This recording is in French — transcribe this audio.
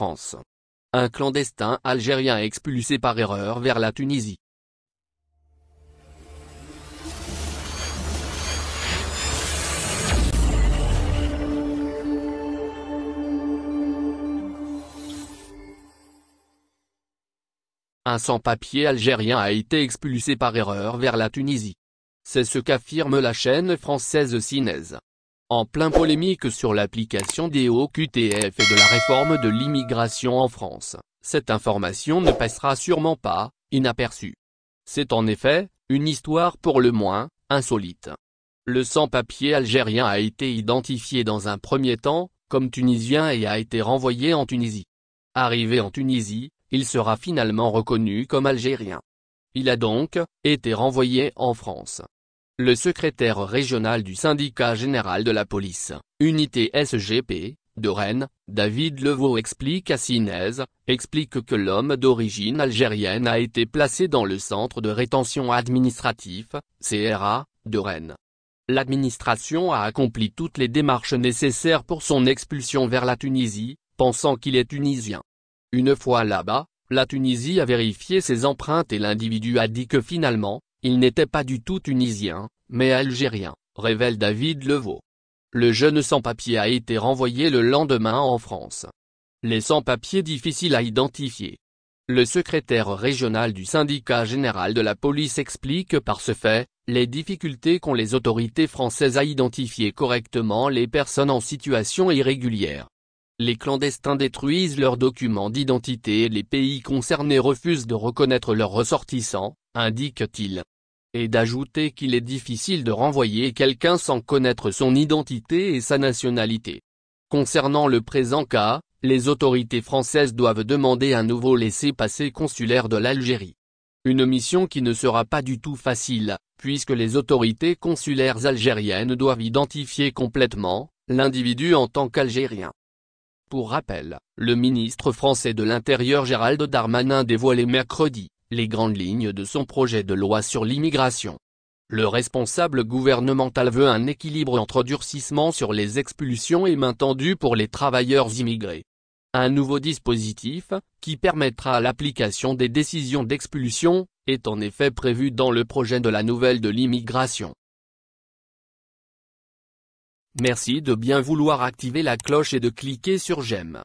France. Un clandestin algérien expulsé par erreur vers la Tunisie. Un sans-papier algérien a été expulsé par erreur vers la Tunisie. C'est ce qu'affirme la chaîne française Cinez en plein polémique sur l'application des OQTF et de la réforme de l'immigration en France, cette information ne passera sûrement pas, inaperçue. C'est en effet, une histoire pour le moins, insolite. Le sans-papier algérien a été identifié dans un premier temps, comme tunisien et a été renvoyé en Tunisie. Arrivé en Tunisie, il sera finalement reconnu comme algérien. Il a donc, été renvoyé en France le secrétaire régional du syndicat général de la police, unité SGP, de Rennes, David Levaux explique à Sinez, explique que l'homme d'origine algérienne a été placé dans le centre de rétention administratif, CRA, de Rennes. L'administration a accompli toutes les démarches nécessaires pour son expulsion vers la Tunisie, pensant qu'il est tunisien. Une fois là-bas, la Tunisie a vérifié ses empreintes et l'individu a dit que finalement, il n'était pas du tout tunisien, mais algérien, révèle David Leveau. Le jeune sans-papier a été renvoyé le lendemain en France. Les sans-papiers difficiles à identifier. Le secrétaire régional du syndicat général de la police explique par ce fait, les difficultés qu'ont les autorités françaises à identifier correctement les personnes en situation irrégulière. Les clandestins détruisent leurs documents d'identité et les pays concernés refusent de reconnaître leurs ressortissants, indique-t-il et d'ajouter qu'il est difficile de renvoyer quelqu'un sans connaître son identité et sa nationalité. Concernant le présent cas, les autorités françaises doivent demander un nouveau laissez-passer consulaire de l'Algérie. Une mission qui ne sera pas du tout facile, puisque les autorités consulaires algériennes doivent identifier complètement, l'individu en tant qu'Algérien. Pour rappel, le ministre français de l'Intérieur Gérald Darmanin dévoilé mercredi les grandes lignes de son projet de loi sur l'immigration. Le responsable gouvernemental veut un équilibre entre durcissement sur les expulsions et main pour les travailleurs immigrés. Un nouveau dispositif, qui permettra l'application des décisions d'expulsion, est en effet prévu dans le projet de la nouvelle de l'immigration. Merci de bien vouloir activer la cloche et de cliquer sur j'aime.